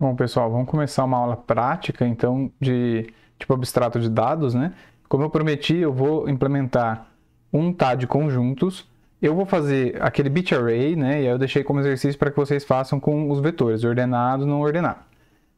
Bom, pessoal, vamos começar uma aula prática, então, de tipo abstrato de dados, né? Como eu prometi, eu vou implementar um TAD tá de conjuntos. Eu vou fazer aquele bit array, né? E aí eu deixei como exercício para que vocês façam com os vetores, ordenado, não ordenado.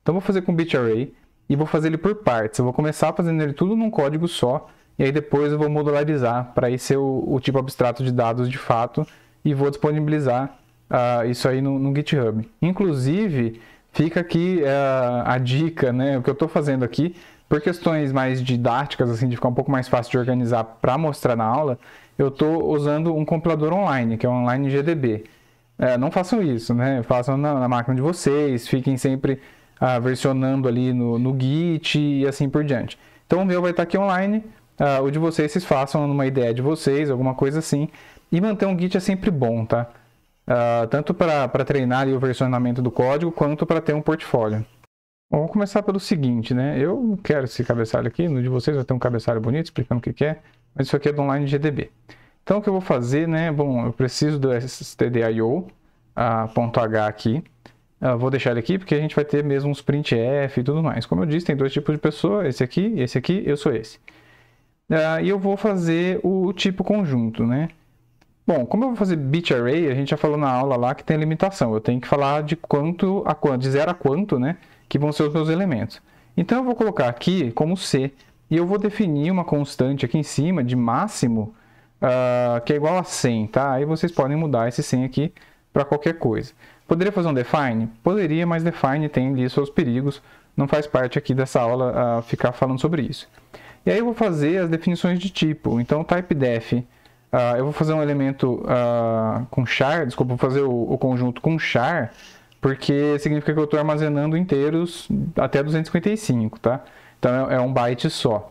Então, vou fazer com bit array e vou fazer ele por partes. Eu vou começar fazendo ele tudo num código só, e aí depois eu vou modularizar para isso ser o, o, tipo abstrato de dados de fato, e vou disponibilizar uh, isso aí no, no GitHub. Inclusive, fica aqui uh, a dica, né? O que eu estou fazendo aqui, por questões mais didáticas, assim, de ficar um pouco mais fácil de organizar para mostrar na aula, eu estou usando um compilador online, que é o Online GDB. Uh, é, não façam isso, né? Façam na, na máquina de vocês, fiquem sempre uh, versionando ali no, no Git e assim por diante. Então o meu vai estar tá aqui online, ah, o de vocês vocês façam numa ideia de vocês, alguma coisa assim. E manter um Git é sempre bom, tá? uh, tanto para treinar o versionamento do código, quanto para ter um portfólio. Bom, vamos começar pelo seguinte, né? Eu quero esse cabeçalho aqui, no de vocês vai ter um cabeçalho bonito explicando o que, que é, mas isso aqui é do Online GDB. Então o que eu vou fazer, né? Bom, eu preciso do stdio.h ah, uh, aqui. Uh, vou deixar ele aqui porque a gente vai ter mesmo uns printf e tudo mais. Como eu disse, tem dois tipos de pessoa, esse aqui, esse aqui, eu sou esse. Uh, e eu vou fazer o tipo conjunto, né? Bom, como eu vou fazer bit array, a gente já falou na aula lá que tem limitação. Eu tenho que falar de quanto a quanto, de zero a quanto, né, que vão ser os meus elementos. Então eu vou colocar aqui como C e eu vou definir uma constante aqui em cima de máximo uh, que é igual a 100, tá? Aí vocês podem mudar esse 100 aqui para qualquer coisa. Poderia fazer um define? Poderia, mas define tem ali seus perigos. Não faz parte aqui dessa aula uh, ficar falando sobre isso. E aí eu vou fazer as definições de tipo. Então type def Uh, eu vou fazer um elemento uh, com char, desculpa, vou fazer o, o, conjunto com char, porque significa que eu estou armazenando inteiros até 255, tá? Então é, é um byte só.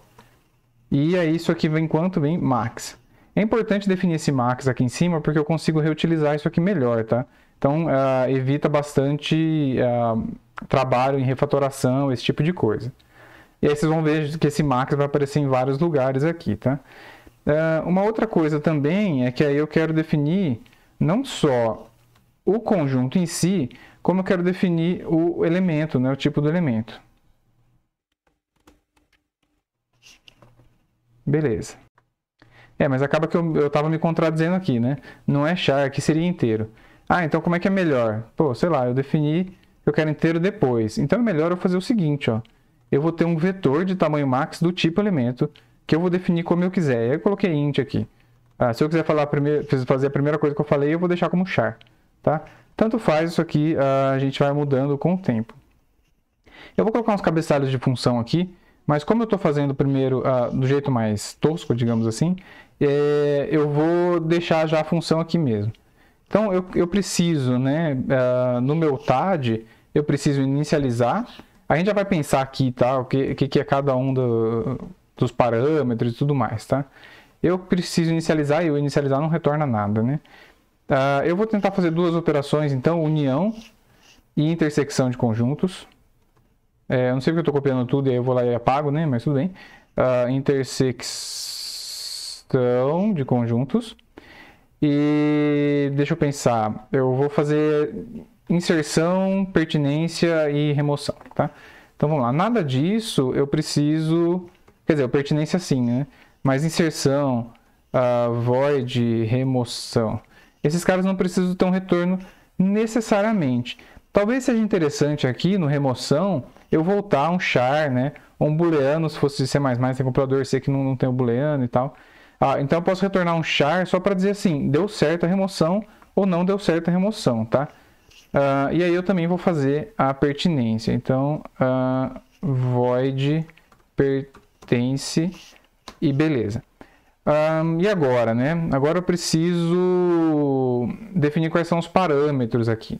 E aí é isso aqui vem quanto? Vem max. É importante definir esse max aqui em cima, porque eu consigo reutilizar isso aqui melhor, tá? Então uh, evita bastante trabalho em refatoração, esse tipo de coisa. E aí vocês vão ver que esse max vai aparecer em vários lugares aqui, tá? É, uma outra coisa também é que aí eu quero definir não só o conjunto em si, como eu quero definir o elemento, né, o tipo do elemento. Beleza. É, mas acaba que eu estava me contradizendo aqui, né? Não é char, aqui seria inteiro. Ah, então como é que é melhor? Pô, sei lá, eu defini eu quero inteiro depois. Então é melhor eu fazer o seguinte, ó. Eu vou ter um vetor de tamanho max do tipo elemento que eu vou definir como eu quiser. Eu coloquei int aqui. Ah, se eu quiser falar primeiro, fazer a primeira coisa que eu falei, eu vou deixar como char, tá? Tanto faz isso aqui, ah, a gente vai mudando com o tempo. Eu vou colocar uns cabeçalhos de função aqui, mas como eu estou fazendo primeiro ah, do jeito mais tosco, digamos assim, é, eu vou deixar já a função aqui mesmo. Então, eu, eu preciso, né, ah, no meu TAD, eu preciso inicializar. A gente já vai pensar aqui, tá, o que, que, que é cada um do, dos parâmetros e tudo mais, tá? Eu preciso inicializar e o inicializar não retorna nada, né? Uh, eu vou tentar fazer duas operações, então, união e intersecção de conjuntos. É, eu não sei porque eu estou copiando tudo e aí eu vou lá e apago, né? Mas tudo bem. Uh, intersecção de conjuntos. E deixa eu pensar, eu vou fazer inserção, pertinência e remoção, tá? Então vamos lá, nada disso eu preciso Quer dizer, pertinência é sim, né? Mas inserção, uh, void, remoção. Esses caras não precisam ter um retorno necessariamente. Talvez seja interessante aqui no remoção eu voltar um char, né? Um booleano, se fosse C++, tem comprador C que não, não tem o booleano e tal. Ah, então eu posso retornar um char só para dizer assim, deu certo a remoção ou não deu certo a remoção, tá? Ah, e aí eu também vou fazer a pertinência. Então, ah, void pertinência e beleza. Um, e agora, né? Agora eu preciso definir quais são os parâmetros aqui.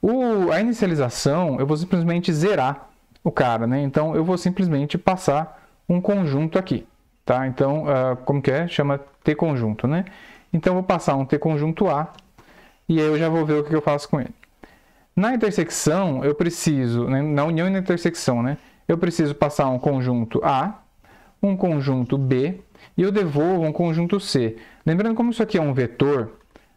O, a inicialização, eu vou simplesmente zerar o cara, né? Então, eu vou simplesmente passar um conjunto aqui, tá? Então, uh, como que é? Chama T conjunto, né? Então, eu vou passar um T conjunto A e aí eu já vou ver o que eu faço com ele. Na intersecção, eu preciso, né? na união e na intersecção, né? eu preciso passar um conjunto A, um conjunto B e eu devolvo um conjunto C. Lembrando como isso aqui é um vetor,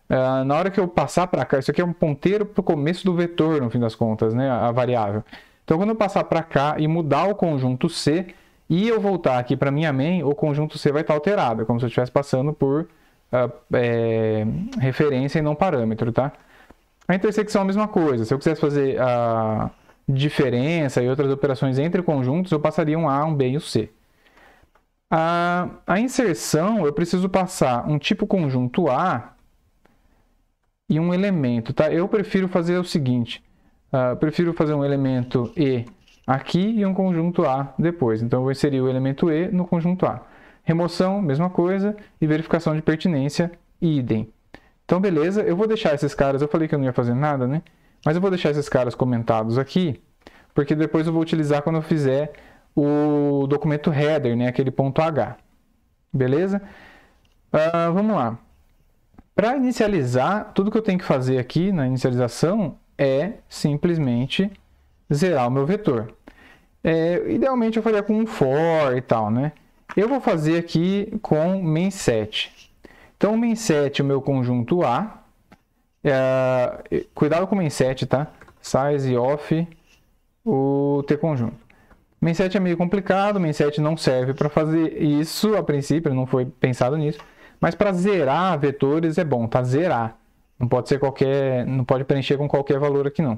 ah, na hora que eu passar para cá, isso aqui é um ponteiro para o começo do vetor, no fim das contas, né, a variável. Então, quando eu passar para cá e mudar o conjunto C, e eu voltar aqui para minha main, o conjunto C vai estar tá alterado, é como se eu estivesse passando por ah, é, referência e não parâmetro, tá? A intersecção é a mesma coisa. Se eu quisesse fazer a, diferença e outras operações entre conjuntos, eu passaria um A, um B e um C. A, a inserção, eu preciso passar um tipo conjunto A e um elemento, tá? Eu prefiro fazer o seguinte, uh, prefiro fazer um elemento E aqui e um conjunto A depois. Então, eu vou inserir o elemento E no conjunto A. Remoção, mesma coisa, e verificação de pertinência, idem. Então, beleza, eu vou deixar esses caras, eu falei que eu não ia fazer nada, né? Mas eu vou deixar esses caras comentados aqui, porque depois eu vou utilizar quando eu fizer o documento header, né, aquele ponto .h. Beleza? Uh, vamos lá. Para inicializar, tudo que eu tenho que fazer aqui na inicialização é simplesmente zerar o meu vetor. É, idealmente eu faria com um for e tal, né? Eu vou fazer aqui com main set. Então, main set, o meu conjunto A, é, cuidado com o main tá? Size off o T conjunto. Main é meio complicado, main não serve para fazer isso a princípio, não foi pensado nisso. Mas para zerar vetores é bom, tá? Zerar. Não pode ser qualquer, não pode preencher com qualquer valor aqui não.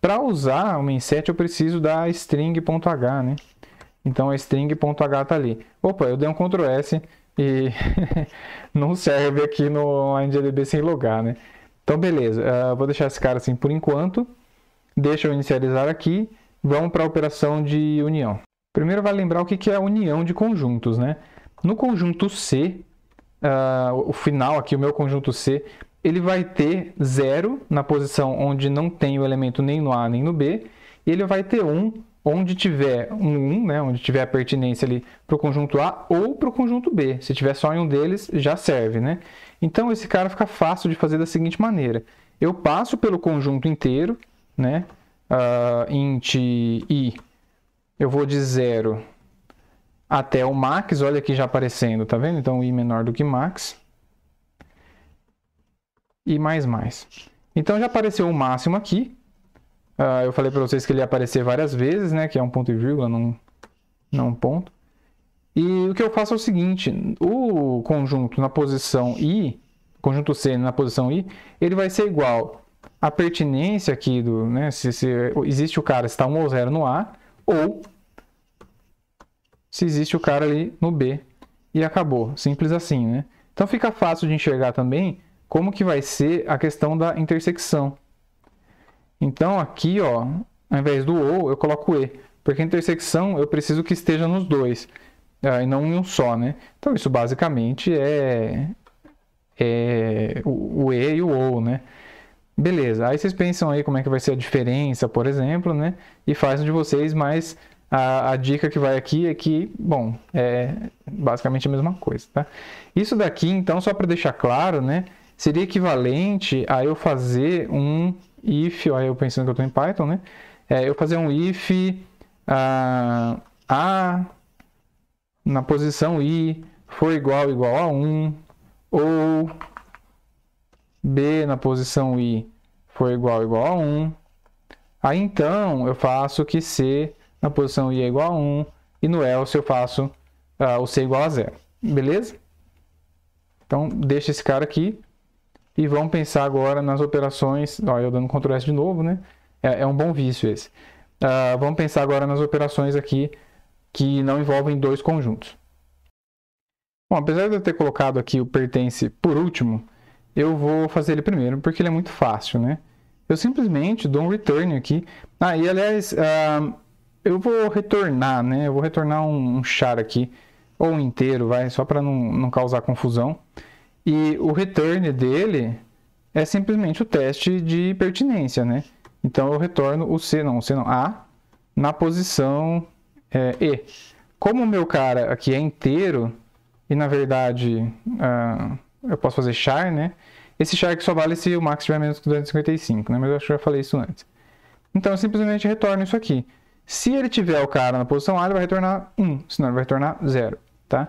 Para usar o main eu preciso da string.h, né? Então a string.h tá ali. Opa, eu dei um Ctrl S e não serve aqui no INDB sem logar, né? Então, beleza, uh, vou deixar esse cara assim por enquanto. Deixa eu inicializar aqui. Vamos para a operação de união. Primeiro, vai vale lembrar o que é a união de conjuntos, né? No conjunto C, uh, o final aqui, o meu conjunto C, ele vai ter 0 na posição onde não tem o elemento nem no A nem no B, e ele vai ter 1 um onde tiver um 1, um, né, onde tiver a pertinência ali para o conjunto A ou para o conjunto B. Se tiver só em um deles, já serve, né? Então, esse cara fica fácil de fazer da seguinte maneira. Eu passo pelo conjunto inteiro, né? Uh, int i, eu vou de zero até o max. Olha aqui já aparecendo, tá vendo? Então, i menor do que max. E mais, mais. Então, já apareceu o máximo aqui. Uh, eu falei para vocês que ele ia aparecer várias vezes, né? Que é um ponto e vírgula, não, não um ponto. E o que eu faço é o seguinte, o conjunto na posição I, conjunto C na posição I, ele vai ser igual à pertinência aqui do, né, se, se existe o cara se está 1 ou 0 no A, ou se existe o cara ali no B. E acabou, simples assim, né? Então fica fácil de enxergar também como que vai ser a questão da intersecção. Então aqui, ó, ao invés do ou, eu coloco E, porque a intersecção eu preciso que esteja nos dois. Ah, e não em um só, né? Então isso basicamente é, é o, E e o OU, né? Beleza, aí vocês pensam aí como é que vai ser a diferença, por exemplo, né? E fazem de vocês, mas a, a, dica que vai aqui é que, bom, é basicamente a mesma coisa, tá? Isso daqui, então, só para deixar claro, né? Seria equivalente a eu fazer um if, aí eu pensando que eu estou em Python, né? É, eu fazer um if uh, a na posição i for igual igual a 1 ou b na posição i for igual igual a 1, aí então eu faço que c na posição i é igual a 1 e no else eu faço uh, o c igual a zero, beleza? Então deixa esse cara aqui e vamos pensar agora nas operações, ó, eu dando Ctrl S de novo, né? É, é um bom vício esse. Uh, vamos pensar agora nas operações aqui que não envolvem dois conjuntos. Bom, apesar de eu ter colocado aqui o pertence por último, eu vou fazer ele primeiro, porque ele é muito fácil, né? Eu simplesmente dou um return aqui. Ah, e aliás, uh, eu vou retornar, né? Eu vou retornar um, um char aqui, ou um inteiro, vai, só para não, não causar confusão. E o return dele é simplesmente o teste de pertinência, né? Então eu retorno o C, não, o C não, A, na posição é, e, como o meu cara aqui é inteiro, e na verdade uh, eu posso fazer char, né? Esse char que só vale se o max tiver menos que 255, né? Mas eu acho que já falei isso antes. Então eu simplesmente retorno isso aqui. Se ele tiver o cara na posição A, ele vai retornar 1, senão ele vai retornar 0, tá?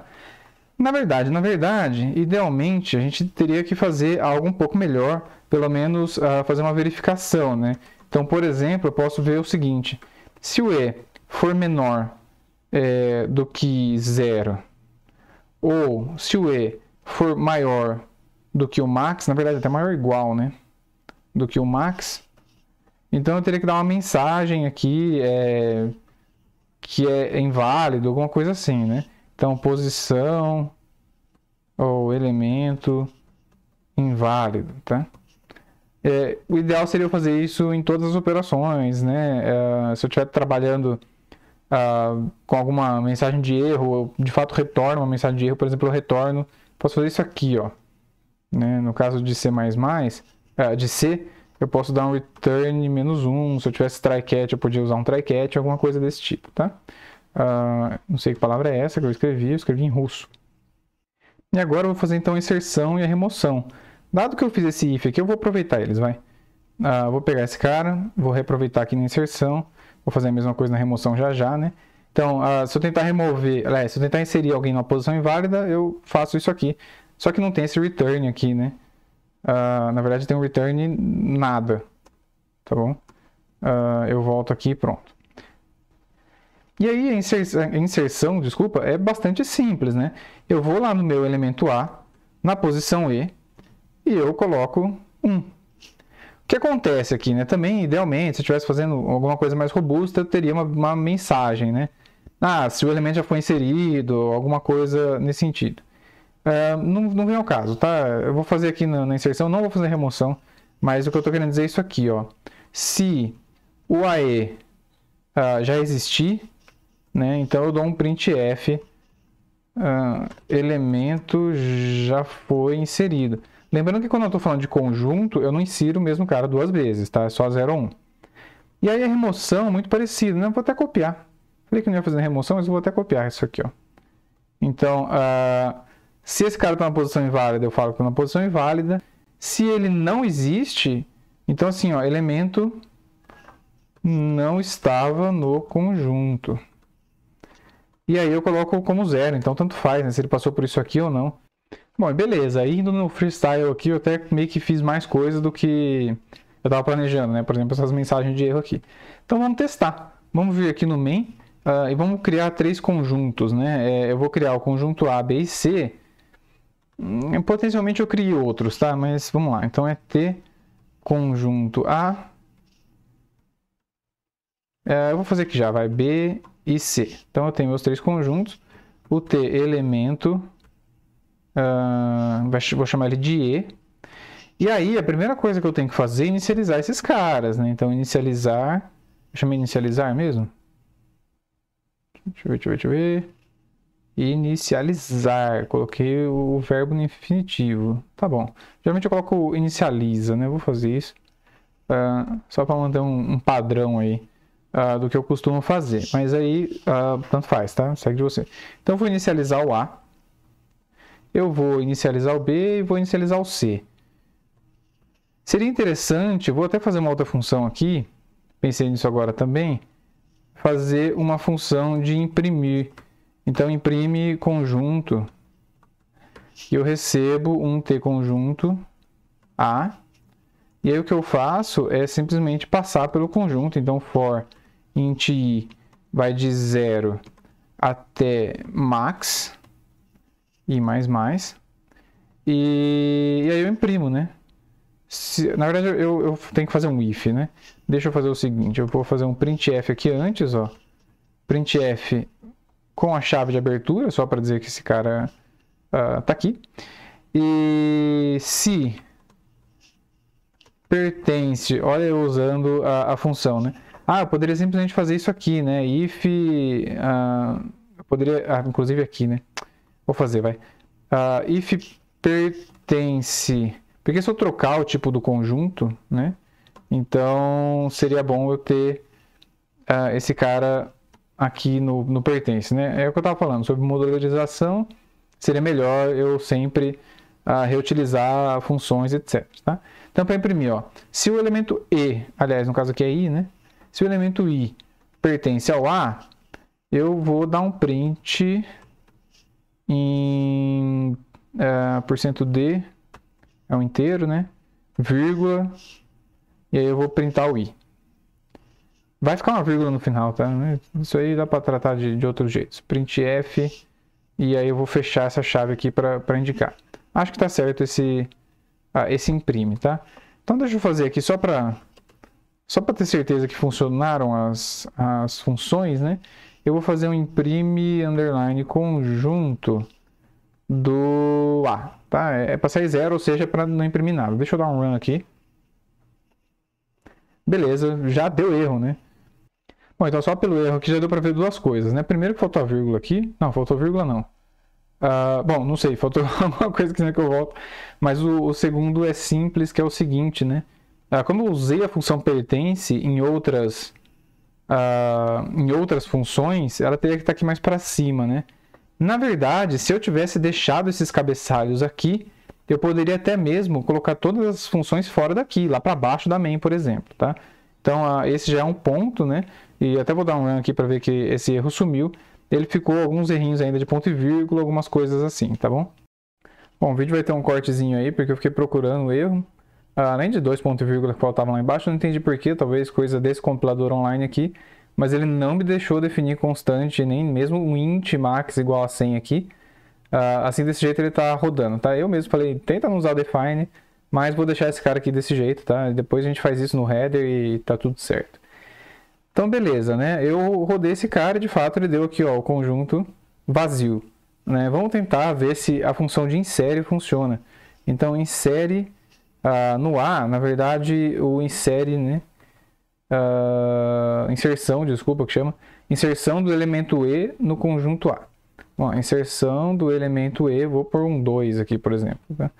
Na verdade, na verdade, idealmente a gente teria que fazer algo um pouco melhor, pelo menos uh, fazer uma verificação, né? Então, por exemplo, eu posso ver o seguinte: se o E for menor é, do que zero, ou se o E for maior do que o max, na verdade é até maior ou igual, né? Do que o max, então eu teria que dar uma mensagem aqui é, que é inválido, alguma coisa assim, né? Então posição ou elemento inválido, tá? É, o ideal seria eu fazer isso em todas as operações, né? É, se eu estiver trabalhando uh, com alguma mensagem de erro, eu de fato retorno uma mensagem de erro, por exemplo, eu retorno, posso fazer isso aqui, ó. Né? No caso de C++, uh, de C, eu posso dar um return menos um, se eu tivesse try catch, eu podia usar um try catch, alguma coisa desse tipo, tá? Uh, não sei que palavra é essa que eu escrevi, eu escrevi em russo. E agora eu vou fazer então a inserção e a remoção. Dado que eu fiz esse if aqui, eu vou aproveitar eles, vai. Uh, vou pegar esse cara, vou reaproveitar aqui na inserção. Vou fazer a mesma coisa na remoção já já, né? Então, uh, se eu tentar remover, é, se eu tentar inserir alguém numa posição inválida, eu faço isso aqui. Só que não tem esse return aqui, né? Uh, na verdade, tem um return nada, tá bom? Uh, eu volto aqui e pronto. E aí, a inserção, a inserção, desculpa, é bastante simples, né? Eu vou lá no meu elemento A, na posição E, e eu coloco 1. O que acontece aqui, né? Também, idealmente, se eu estivesse fazendo alguma coisa mais robusta, eu teria uma, uma, mensagem, né? Ah, se o elemento já foi inserido, alguma coisa nesse sentido. Uh, não, não vem ao caso, tá? Eu vou fazer aqui na, na, inserção, não vou fazer remoção, mas o que eu estou querendo dizer é isso aqui, ó. Se o AE uh, ah, já existir, né? Então eu dou um printf uh, ah, elemento já foi inserido. Lembrando que quando eu estou falando de conjunto, eu não insiro o mesmo cara duas vezes, tá? É só 0 1. E aí a remoção é muito parecida, né? Vou até copiar. Falei que não ia fazer remoção, mas vou até copiar isso aqui, ó. Então, uh, se esse cara está na posição inválida, eu falo que está na posição inválida. Se ele não existe, então assim, ó, elemento não estava no conjunto. E aí eu coloco como zero, então tanto faz, né? Se ele passou por isso aqui ou não. Bom, beleza. indo no freestyle aqui, eu até meio que fiz mais coisa do que eu estava planejando, né? Por exemplo, essas mensagens de erro aqui. Então vamos testar. Vamos vir aqui no main uh, e vamos criar três conjuntos, né? É, eu vou criar o conjunto A, B e C. Hum, potencialmente eu criei outros, tá? Mas vamos lá. Então é T conjunto A. É, eu vou fazer aqui já, vai B e C. Então eu tenho meus três conjuntos. O T elemento Uh, vou chamar ele de E. E aí, a primeira coisa que eu tenho que fazer é inicializar esses caras, né? Então, inicializar... Eu inicializar mesmo? Deixa eu ver, deixa eu ver, deixa eu ver. Inicializar. Coloquei o verbo no infinitivo. Tá bom. Geralmente eu coloco inicializa, né? Eu vou fazer isso. Uh, só para manter um, um, padrão aí uh, do que eu costumo fazer. Mas aí, tanto faz, tá? Segue de você. Então, eu vou inicializar o A eu vou inicializar o B e vou inicializar o C. Seria interessante, vou até fazer uma outra função aqui, pensei nisso agora também, fazer uma função de imprimir. Então, imprime conjunto, e eu recebo um T conjunto A, e aí o que eu faço é simplesmente passar pelo conjunto, então for int i vai de zero até max, e mais mais. E, e aí eu imprimo, né? Se, na verdade, eu, eu, tenho que fazer um if, né? Deixa eu fazer o seguinte, eu vou fazer um printf aqui antes, ó. Printf com a chave de abertura, só para dizer que esse cara uh, tá aqui. E se pertence, olha eu usando a, a função, né? Ah, eu poderia simplesmente fazer isso aqui, né? If, uh, eu poderia, ah, inclusive aqui, né? Vou fazer, vai. Uh, if pertence... Porque se eu trocar o tipo do conjunto, né? Então, seria bom eu ter uh, esse cara aqui no, no pertence, né? É o que eu estava falando, sobre modularização, seria melhor eu sempre uh, reutilizar funções, etc. Tá? Então, para imprimir, ó, se o elemento E, aliás, no caso aqui é I, né? Se o elemento I pertence ao A, eu vou dar um print em uh, %d é um inteiro, né? Vírgula, e aí eu vou printar o i. Vai ficar uma vírgula no final, tá? Isso aí dá para tratar de, de outros jeitos. Printf, e aí eu vou fechar essa chave aqui para indicar. Acho que tá certo esse, ah, esse imprime, tá? Então deixa eu fazer aqui só para só para ter certeza que funcionaram as, as funções, né? Eu vou fazer um imprime underline conjunto do A, tá? É, é para sair zero, ou seja, para não imprimir nada. Deixa eu dar um run aqui. Beleza, já deu erro, né? Bom, então só pelo erro aqui já deu para ver duas coisas, né? Primeiro que faltou a vírgula aqui. Não, faltou vírgula não. Uh, bom, não sei, faltou alguma coisa que, é que eu volto. Mas o, o, segundo é simples, que é o seguinte, né? Uh, como eu usei a função pertence em outras uh, em outras funções, ela teria que estar aqui mais para cima, né? Na verdade, se eu tivesse deixado esses cabeçalhos aqui, eu poderia até mesmo colocar todas as funções fora daqui, lá para baixo da main, por exemplo, tá? Então, uh, esse já é um ponto, né? E até vou dar um run aqui para ver que esse erro sumiu. Ele ficou alguns errinhos ainda de ponto e vírgula, algumas coisas assim, tá bom? Bom, o vídeo vai ter um cortezinho aí, porque eu fiquei procurando o erro além de dois pontos e vírgula que faltavam lá embaixo, eu não entendi porquê, talvez coisa desse compilador online aqui, mas ele não me deixou definir constante, nem mesmo um int max igual a 100 aqui. Uh, assim, desse jeito ele está rodando, tá? Eu mesmo falei, tenta não usar define, mas vou deixar esse cara aqui desse jeito, tá? Depois a gente faz isso no header e tá tudo certo. Então, beleza, né? Eu rodei esse cara e, de fato, ele deu aqui, ó, o conjunto vazio. Né? Vamos tentar ver se a função de insere funciona. Então, insere uh, no A, na verdade, o insere, né? Uh, inserção, desculpa que chama, inserção do elemento E no conjunto A. Bom, inserção do elemento E, vou pôr um 2 aqui, por exemplo. Tá?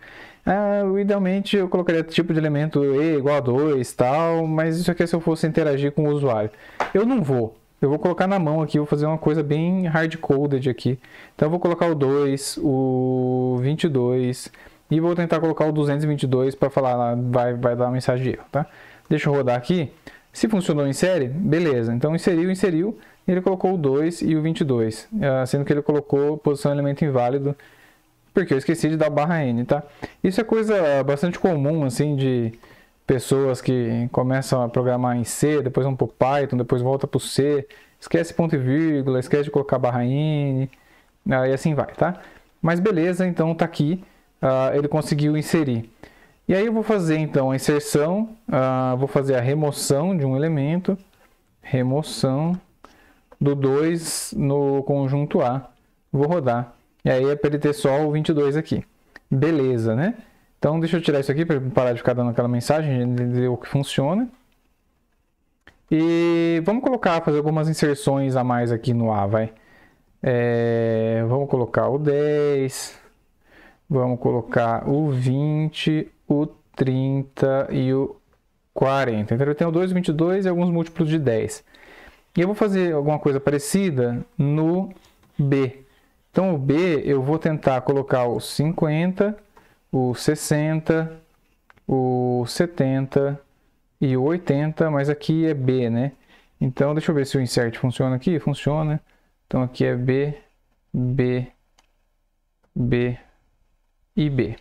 Ah, idealmente eu colocaria tipo de elemento E igual a 2, tal, mas isso aqui é se eu fosse interagir com o usuário. Eu não vou. Eu vou colocar na mão aqui, vou fazer uma coisa bem hard-coded aqui. Então eu vou colocar o 2, o 22, e vou tentar colocar o 222 para falar, ah, vai, vai dar uma mensagem de erro, tá? Deixa eu rodar aqui. Se funcionou em série, beleza. Então inseriu, inseriu, ele colocou o 2 e o 22, ah, sendo que ele colocou posição elemento inválido, porque eu esqueci de dar barra N, tá? Isso é coisa bastante comum, assim, de pessoas que começam a programar em C, depois vão para o Python, depois volta para o C, esquece ponto e vírgula, esquece de colocar barra N, e assim vai, tá? Mas beleza, então tá aqui uh, ele conseguiu inserir. E aí eu vou fazer então a inserção, uh, vou fazer a remoção de um elemento, remoção do 2 no conjunto A. Vou rodar. E aí é para ele ter só o 22 aqui. Beleza, né? Então deixa eu tirar isso aqui para parar de ficar dando aquela mensagem, entender o que funciona. E vamos colocar, fazer algumas inserções a mais aqui no A, vai. É, vamos colocar o 10. Vamos colocar o 20, o 30 e o 40. Então eu tenho 2, 22 e alguns múltiplos de 10. E eu vou fazer alguma coisa parecida no B. Então o B eu vou tentar colocar o 50, o 60, o 70 e o 80, mas aqui é B, né? Então deixa eu ver se o insert funciona aqui, funciona. Então aqui é B, B, B, e B.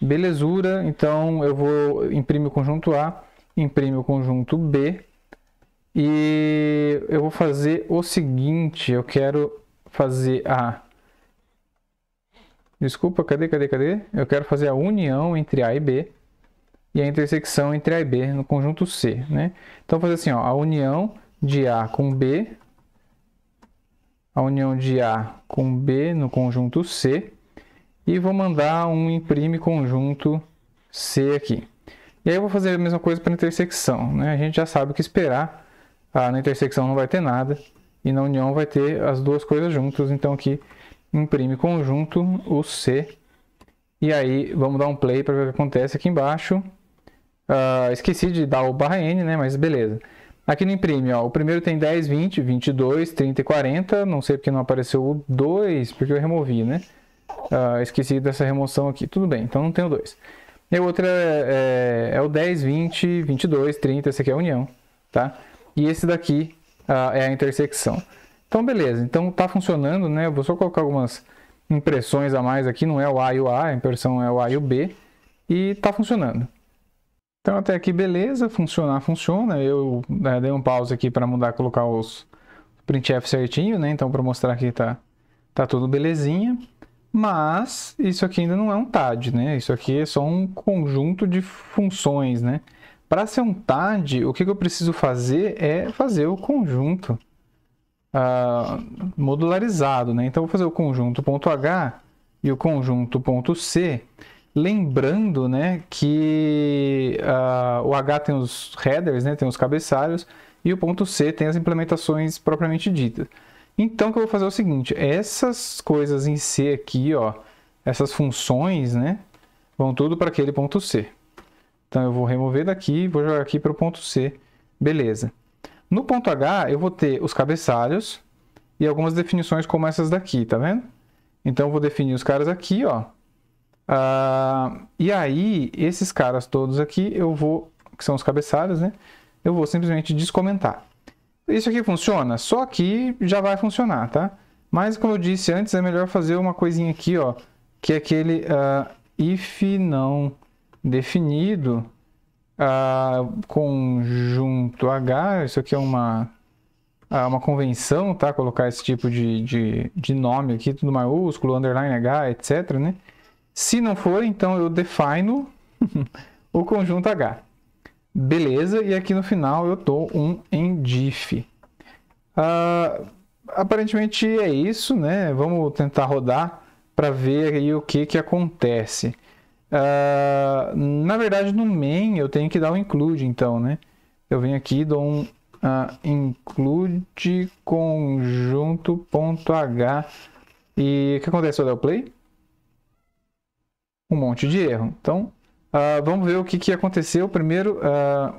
Belezura, então eu vou imprimir o conjunto A, imprime o conjunto B e eu vou fazer o seguinte, eu quero fazer a... Desculpa, cadê, cadê, cadê? Eu quero fazer a união entre A e B e a intersecção entre A e B no conjunto C, né? Então, vou fazer assim, ó, a união de A com B, a união de A com B no conjunto C, e vou mandar um imprime conjunto C aqui. E aí eu vou fazer a mesma coisa para a intersecção, né? A gente já sabe o que esperar. Ah, na intersecção não vai ter nada e na união vai ter as duas coisas juntas. Então aqui imprime conjunto o C e aí vamos dar um play para ver o que acontece aqui embaixo. Ah, esqueci de dar o barra N, né? Mas beleza. Aqui no imprime, ó, o primeiro tem 10, 20, 22, 30 e 40. Não sei porque não apareceu o 2, porque eu removi, né? Ah, esqueci dessa remoção aqui. Tudo bem, então não tenho dois. E a outra é, é, é o 10, 20, 22, 30, esse aqui é a união, tá? E esse daqui ah, é a intersecção. Então, beleza. Então, tá funcionando, né? Eu vou só colocar algumas impressões a mais aqui. Não é o A e o A, a impressão é o A e o B. E tá funcionando. Então, até aqui, beleza. Funcionar, funciona. Eu né, dei um pause aqui para mudar, colocar os printf certinho, né? Então, para mostrar que tá, tá tudo belezinha. Mas isso aqui ainda não é um TAD, né? Isso aqui é só um conjunto de funções, né? Para ser um TAD, o que, que eu preciso fazer é fazer o conjunto uh, modularizado, né? Então, vou fazer o conjunto.h e o conjunto.c, lembrando né, que uh, o H tem os headers, né, tem os cabeçalhos, e o ponto .c tem as implementações propriamente ditas. Então, o que eu vou fazer é o seguinte, essas coisas em C aqui, ó, essas funções, né, vão tudo para aquele ponto C. Então, eu vou remover daqui vou jogar aqui para o ponto C, beleza. No ponto H, eu vou ter os cabeçalhos e algumas definições como essas daqui, tá vendo? Então, eu vou definir os caras aqui, ó. Ah, e aí, esses caras todos aqui, eu vou, que são os cabeçalhos, né, eu vou simplesmente descomentar isso aqui funciona? Só aqui já vai funcionar, tá? Mas, como eu disse antes, é melhor fazer uma coisinha aqui, ó, que é aquele uh, if não definido uh, conjunto h, isso aqui é uma, uh, uma convenção, tá? Colocar esse tipo de, de, de nome aqui, tudo maiúsculo, underline h, etc, né? Se não for, então eu defino o conjunto h. Beleza, e aqui no final eu tô um em Uh, ah, aparentemente é isso, né? Vamos tentar rodar para ver aí o que, que acontece. Uh, na verdade, no main eu tenho que dar um include, então, né? Eu venho aqui e dou um uh, include conjunto.h e o que acontece ao eu o play? Um monte de erro. Então, Uh, vamos ver o que, que aconteceu. Primeiro, uh,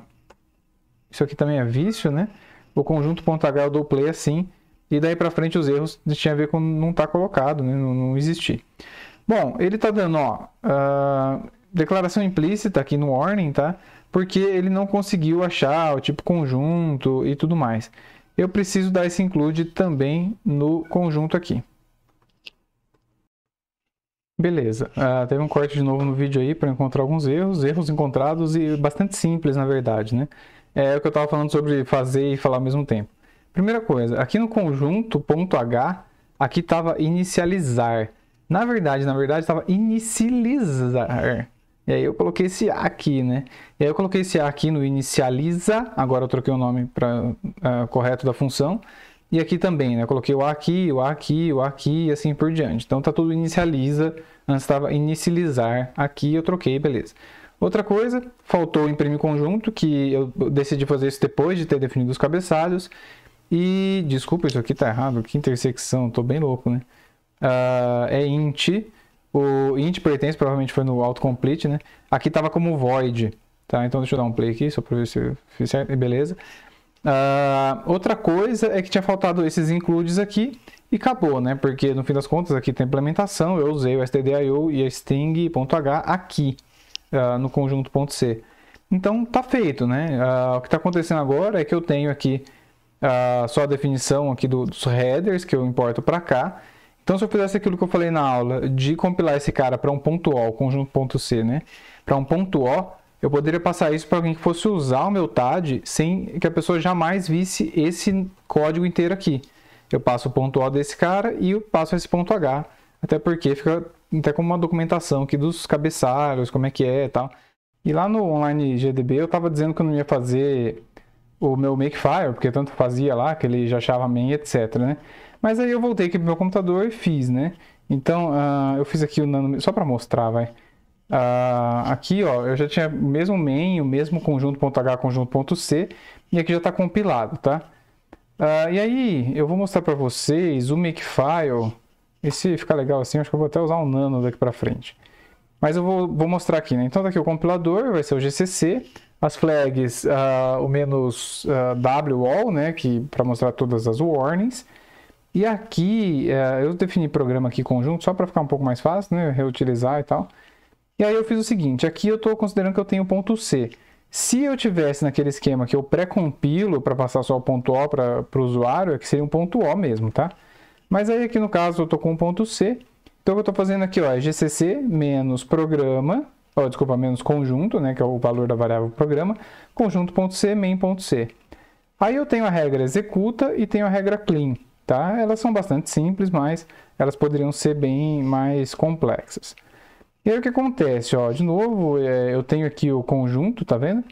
isso aqui também é vício, né? O conjunto ponto .h eu dou play assim. E daí para frente os erros tinha a ver com não estar tá colocado, né? não, não existir. Bom, ele está dando ó, uh, declaração implícita aqui no warning, tá? Porque ele não conseguiu achar o tipo conjunto e tudo mais. Eu preciso dar esse include também no conjunto aqui. Beleza. Uh, teve um corte de novo no vídeo aí para encontrar alguns erros, erros encontrados e bastante simples, na verdade, né? É o que eu estava falando sobre fazer e falar ao mesmo tempo. Primeira coisa, aqui no conjunto, ponto H, aqui estava inicializar. Na verdade, na verdade, estava inicializar. E aí eu coloquei esse A aqui, né? E aí eu coloquei esse A aqui no inicializa, agora eu troquei o nome para uh, ah, correto da função e aqui também, né? Eu coloquei o A aqui, o A aqui, o A aqui e assim por diante. Então tá tudo inicializa, antes estava inicializar aqui, eu troquei, beleza. Outra coisa, faltou imprimir conjunto, que eu decidi fazer isso depois de ter definido os cabeçalhos. E, desculpa, isso aqui tá errado, que intersecção, tô bem louco, né? Uh, é int, o int pertence, provavelmente foi no autocomplete, né? Aqui tava como void, tá? Então deixa eu dar um play aqui, só para ver se eu fiz certo, beleza. Uh, outra coisa é que tinha faltado esses includes aqui e acabou, né? Porque no fim das contas aqui tem implementação, eu usei o stdio e a string.h aqui uh, no conjunto.c. Então tá feito, né? Uh, o que está acontecendo agora é que eu tenho aqui só a definição aqui do, dos headers que eu importo para cá. Então se eu fizesse aquilo que eu falei na aula de compilar esse cara para um ponto .o, o conjunto.c, né? Para um ponto .o, eu poderia passar isso para alguém que fosse usar o meu TAD sem que a pessoa jamais visse esse código inteiro aqui. Eu passo o ponto O desse cara e eu passo esse ponto H, até porque fica até como uma documentação aqui dos cabeçalhos, como é que é e tal. E lá no online GDB eu estava dizendo que eu não ia fazer o meu Makefile, porque tanto fazia lá, que ele já achava main, etc, né? Mas aí eu voltei aqui pro meu computador e fiz, né? Então, uh, eu fiz aqui o nano... só para mostrar, vai. Uh, aqui, ó, eu já tinha o mesmo main, o mesmo conjunto.h, conjunto.c, e aqui já está compilado, tá? Uh, e aí, eu vou mostrar para vocês o makefile. Esse fica legal assim, acho que eu vou até usar um nano daqui para frente. Mas eu vou, vou mostrar aqui, né? Então, daqui tá o compilador, vai ser o GCC, as flags, uh, o menos uh, WAll, né, que para mostrar todas as warnings. E aqui, eh, eu defini programa aqui conjunto, só para ficar um pouco mais fácil, né, reutilizar e tal. E aí eu fiz o seguinte, aqui eu estou considerando que eu tenho ponto C. Se eu tivesse naquele esquema que eu pré-compilo para passar só o ponto O para o usuário, é que seria um ponto O mesmo, tá? Mas aí aqui no caso eu estou com um ponto C. Então o que eu estou fazendo aqui ó, é gcc menos programa, ó, desculpa, menos conjunto, né, que é o valor da variável programa, conjunto.c, main.c. Aí eu tenho a regra executa e tenho a regra clean, tá? Elas são bastante simples, mas elas poderiam ser bem mais complexas. E aí o que acontece, ó, de novo, é, eu tenho aqui o conjunto, tá vendo?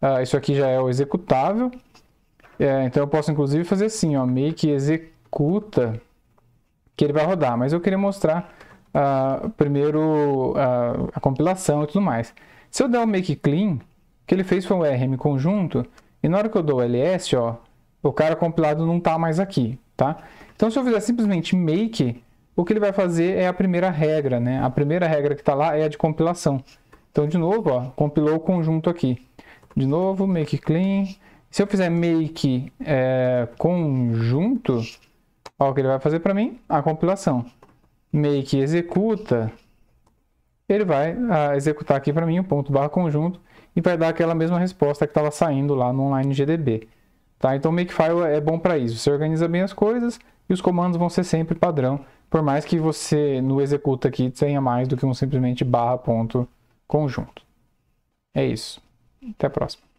Ah, isso aqui já é o executável, é, então eu posso inclusive fazer assim, ó, make executa, que ele vai rodar, mas eu queria mostrar ah, primeiro ah, a compilação e tudo mais. Se eu der o make clean, o que ele fez foi o rm conjunto, e na hora que eu dou o ls, ó, o cara compilado não está mais aqui, tá? Então se eu fizer simplesmente make, o que ele vai fazer é a primeira regra, né? A primeira regra que está lá é a de compilação. Então, de novo, ó, compilou o conjunto aqui. De novo, make clean. Se eu fizer make é, conjunto, ó, o que ele vai fazer para mim? A compilação. Make executa. Ele vai a, ah, executar aqui para mim o ponto barra conjunto e vai dar aquela mesma resposta que estava saindo lá no online GDB. Tá? Então, makefile é bom para isso. Você organiza bem as coisas e os comandos vão ser sempre padrão por mais que você no executa aqui tenha mais do que um simplesmente barra ponto conjunto. É isso. Até a próxima.